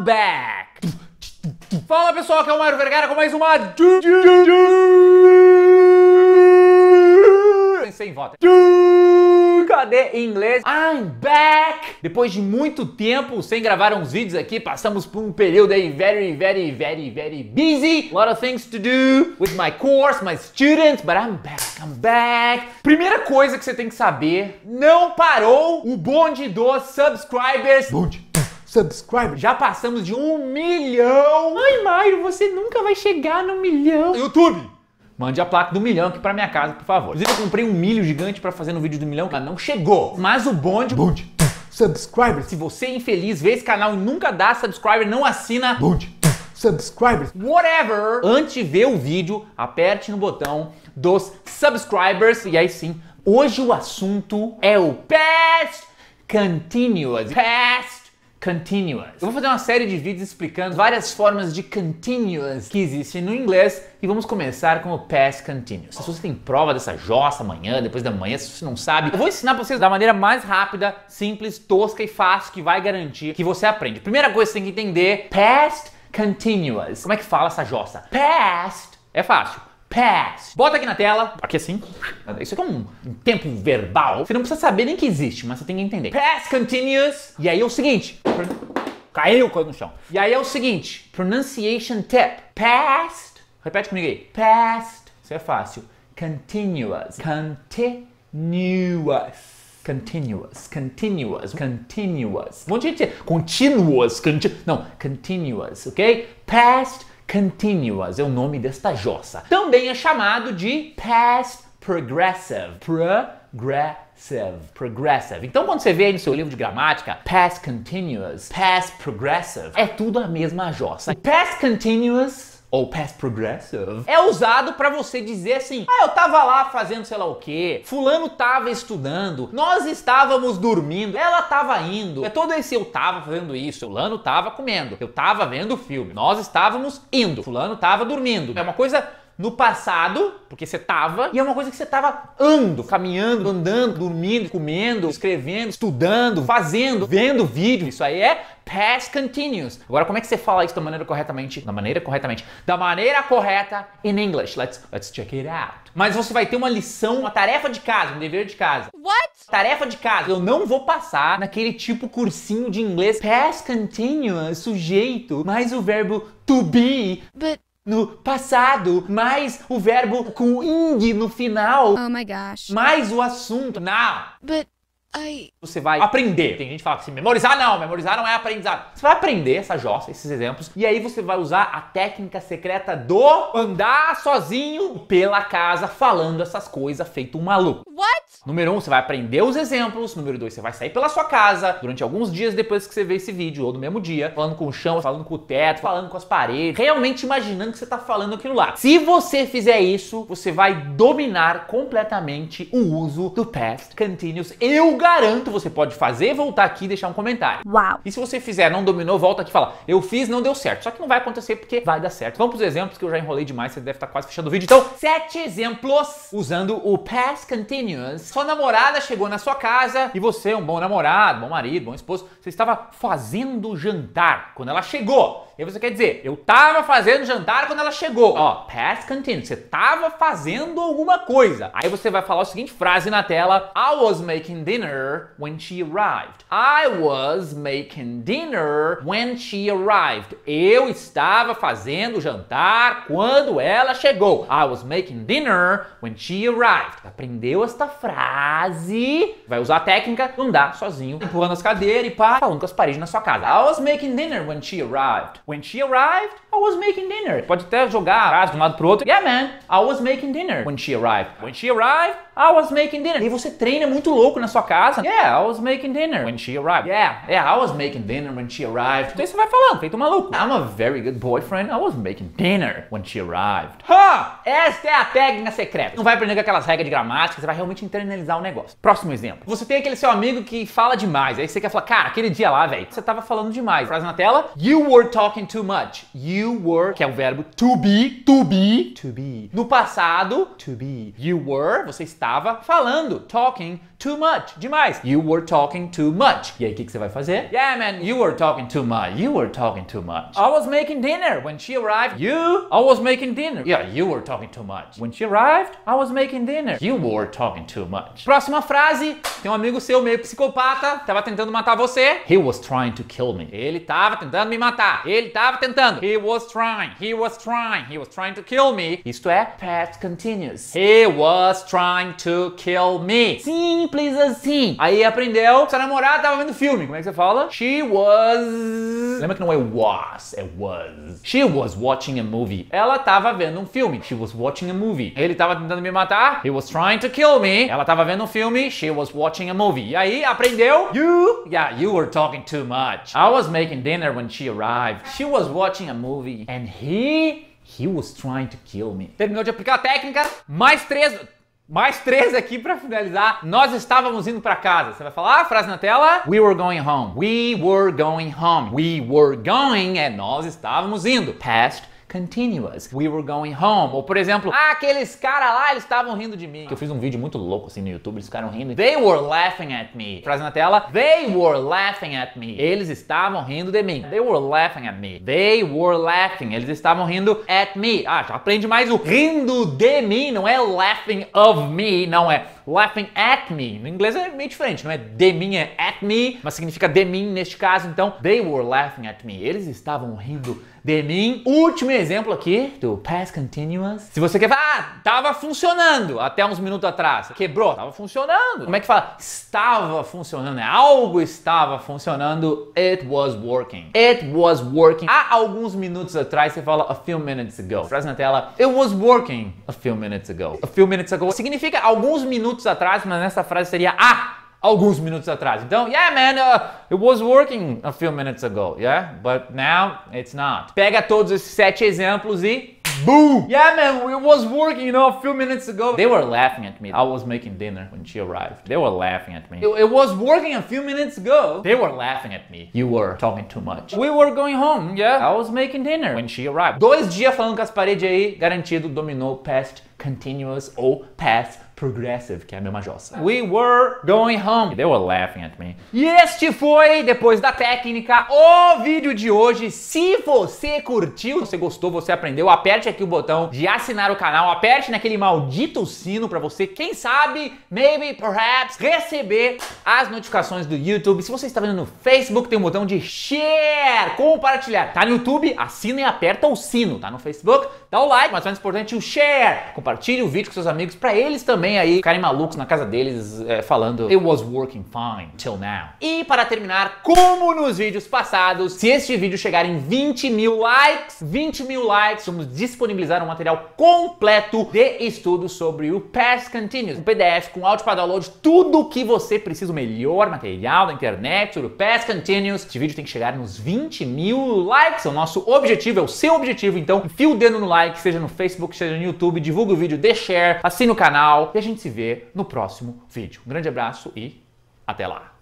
back! Fala pessoal, aqui é o Mário Vergara com mais uma. Sem voto. Cadê em inglês? I'm back! Depois de muito tempo sem gravar uns vídeos aqui, passamos por um período aí very, very, very, very busy. A lot of things to do with my course, my students, but I'm back, I'm back. Primeira coisa que você tem que saber, não parou o bonde dos subscribers. Bonde subscribers. Já passamos de um milhão. Ai, Mairo, você nunca vai chegar no milhão. YouTube! Mande a placa do milhão aqui pra minha casa, por favor. Inclusive, eu comprei um milho gigante para fazer no vídeo do milhão, mas não chegou. Mas o bonde... Bonde. Subscribers. Se você é infeliz, vê esse canal e nunca dá subscriber, não assina... Bonde. Subscribers. Whatever. Antes de ver o vídeo, aperte no botão dos subscribers. E aí sim, hoje o assunto é o Past Continuous. Past continuous. Eu vou fazer uma série de vídeos explicando várias formas de continuous que existem no inglês e vamos começar com o past continuous. Se você tem prova dessa jossa amanhã, depois da manhã, se você não sabe, eu vou ensinar pra vocês da maneira mais rápida, simples, tosca e fácil que vai garantir que você aprende. Primeira coisa que você tem que entender, past continuous. Como é que fala essa jossa? Past é fácil past. Bota aqui na tela, aqui assim. Isso aqui é um, um tempo verbal. Você não precisa saber nem que existe, mas você tem que entender. Past continuous. E aí é o seguinte. Caiu coisa no chão. E aí é o seguinte. Pronunciation tip. Past. Repete comigo aí. Past. Isso é fácil. Continuous. Continuous. Continuous, continuous, continuous. Um monte de gente. Continuous, não, continuous, ok? Past continuous, é o nome desta jossa. Também é chamado de past progressive. Progressive. Progressive. Então, quando você vê aí no seu livro de gramática, past continuous, past progressive, é tudo a mesma jossa. Past continuous ou past progressive, é usado para você dizer assim: "Ah, eu tava lá fazendo sei lá o que. fulano tava estudando, nós estávamos dormindo, ela tava indo". É todo esse eu tava fazendo isso, fulano tava comendo, eu tava vendo filme, nós estávamos indo, fulano tava dormindo. É uma coisa no passado, porque você tava, e é uma coisa que você tava ando, caminhando, andando, dormindo, comendo, escrevendo, estudando, fazendo, vendo vídeo. Isso aí é past continuous. Agora, como é que você fala isso da maneira corretamente? Da maneira corretamente. Da maneira correta in English. Let's, let's check it out. Mas você vai ter uma lição, uma tarefa de casa, um dever de casa. What? Tarefa de casa. Eu não vou passar naquele tipo cursinho de inglês past continuous, sujeito, mais o verbo to be. But no passado, mais o verbo com ing no final. Oh my gosh. Mais o assunto. Não. But I... Você vai aprender. Tem gente que fala assim, memorizar não, memorizar não é aprendizado. Você vai aprender essa jossa, esses exemplos, e aí você vai usar a técnica secreta do andar sozinho pela casa falando essas coisas feito um maluco. What? Número 1, um, você vai aprender os exemplos. Número 2, você vai sair pela sua casa durante alguns dias depois que você vê esse vídeo, ou no mesmo dia, falando com o chão, falando com o teto, falando com as paredes, realmente imaginando que você está falando aquilo lá. Se você fizer isso, você vai dominar completamente o uso do past continuous. Eu garanto, você pode fazer, voltar aqui e deixar um comentário. Uau! E se você fizer, não dominou, volta aqui e fala, eu fiz, não deu certo. Só que não vai acontecer porque vai dar certo. Vamos para os exemplos que eu já enrolei demais, você deve estar tá quase fechando o vídeo. Então, sete exemplos usando o past continuous sua namorada chegou na sua casa e você, um bom namorado, bom marido, bom esposo, você estava fazendo jantar quando ela chegou. E você quer dizer, eu estava fazendo jantar quando ela chegou. Ó, past continuous, você estava fazendo alguma coisa. Aí você vai falar a seguinte frase na tela: I was making dinner when she arrived. I was making dinner when she arrived. Eu estava fazendo jantar quando ela chegou. I was making dinner when she arrived. Aprendeu esta frase? quase vai usar a técnica, não dá sozinho, empurrando as cadeiras e pá, falando com as paredes na sua casa. I was making dinner when she arrived. When she arrived, I was making dinner. Pode até jogar a frase de um lado pro outro. Yeah, man, I was making dinner when she arrived. When she arrived, I was making dinner. E você treina muito louco na sua casa. Yeah, I was making dinner when she arrived. Yeah, yeah, I was making dinner when she arrived. Então você vai falando, feito maluco. I'm a very good boyfriend. I was making dinner when she arrived. Ha! Esta é a técnica secreta. Não vai aprender com aquelas regras de gramática, você vai realmente internalizar o negócio. Próximo exemplo. Você tem aquele seu amigo que fala demais. Aí você quer falar, cara, aquele dia lá, velho, você tava falando demais. Frase na tela. You were talking too much. You you were, que é o verbo to be, to be, to be. No passado, to be. You were, você estava falando, talking Too much, demais. You were talking too much. E aí, o que, que, você vai fazer? Yeah, man, you were talking too much. You were talking too much. I was making dinner when she arrived. You? I was making dinner. Yeah, you were talking too much. When she arrived, I was making dinner. You were talking too much. Próxima frase. Tem um amigo seu meio psicopata, tava tentando matar você. He was trying to kill me. Ele tava tentando me matar. Ele tava tentando. He was trying. He was trying. He was trying to kill me. Isto é past continuous. He was trying to kill me. Sim, simples assim. Aí aprendeu, sua namorada tava vendo filme. Como é que você fala? She was. Lembra que não é was, é was. She was watching a movie. Ela tava vendo um filme. She was watching a movie. Ele tava tentando me matar. He was trying to kill me. Ela tava vendo um filme. She was watching a movie. E aí aprendeu. You, yeah, you were talking too much. I was making dinner when she arrived. She was watching a movie and he He was trying to kill me. Terminou de aplicar a técnica. Mais três. Mais três aqui para finalizar. Nós estávamos indo para casa. Você vai falar a frase na tela? We were going home. We were going home. We were going é nós estávamos indo. Past continuous. We were going home. Ou, por exemplo, ah, aqueles caras lá, eles estavam rindo de mim. Eu fiz um vídeo muito louco assim no YouTube, eles ficaram rindo. They were laughing at me. Frase na tela. They were laughing at me. Eles estavam rindo de mim. They were laughing at me. They were laughing. Eles estavam rindo at me. Ah, já aprende mais o rindo de mim, não é laughing of me, não é laughing at me. No inglês é meio diferente, não é de mim, é at me, mas significa de mim neste caso. Então, they were laughing at me. Eles estavam rindo de mim. Último exemplo aqui do past continuous. Se você quer falar, ah, tava funcionando até uns minutos atrás. Quebrou, tava funcionando. Como é que fala? Estava funcionando, é algo estava funcionando. It was working. It was working. Há alguns minutos atrás você fala a few minutes ago. Frase na tela. It was working a few minutes ago. A few minutes ago significa alguns minutos minutos atrás, mas nessa frase seria ah alguns minutos atrás. Então, yeah, man, uh, it was working a few minutes ago, yeah, but now it's not. Pega todos esses sete exemplos e boom! Yeah, man, it was working, you know, a few minutes ago. They were laughing at me. I was making dinner when she arrived. They were laughing at me. It, it, was working a few minutes ago. They were laughing at me. You were talking too much. We were going home, yeah. I was making dinner when she arrived. Dois dias falando com as paredes aí, garantido dominou past continuous ou past Progressive, que é a mesma jossa. We were going home. They were laughing at me. E este foi, depois da técnica, o vídeo de hoje. Se você curtiu, você gostou, você aprendeu, aperte aqui o botão de assinar o canal, aperte naquele maldito sino para você, quem sabe, maybe, perhaps, receber as notificações do YouTube. Se você está vendo no Facebook, tem um botão de share, compartilhar. Tá no YouTube? Assina e aperta o sino. Tá no Facebook? Dá o like, mas mais importante, o share. Compartilhe o vídeo com seus amigos para eles também aí ficarem malucos na casa deles é, falando It was working fine till now. E para terminar, como nos vídeos passados, se este vídeo chegar em 20 mil likes, 20 mil likes, vamos disponibilizar um material completo de estudo sobre o Past Continuous, um PDF com áudio para download, tudo o que você precisa, o melhor material da internet sobre o Past Continuous. Este vídeo tem que chegar nos 20 mil likes, é o nosso objetivo, é o seu objetivo, então enfia o dedo no like, seja no Facebook, seja no YouTube, divulga o vídeo, dê share, assina o canal, a gente se vê no próximo vídeo. Um grande abraço e até lá!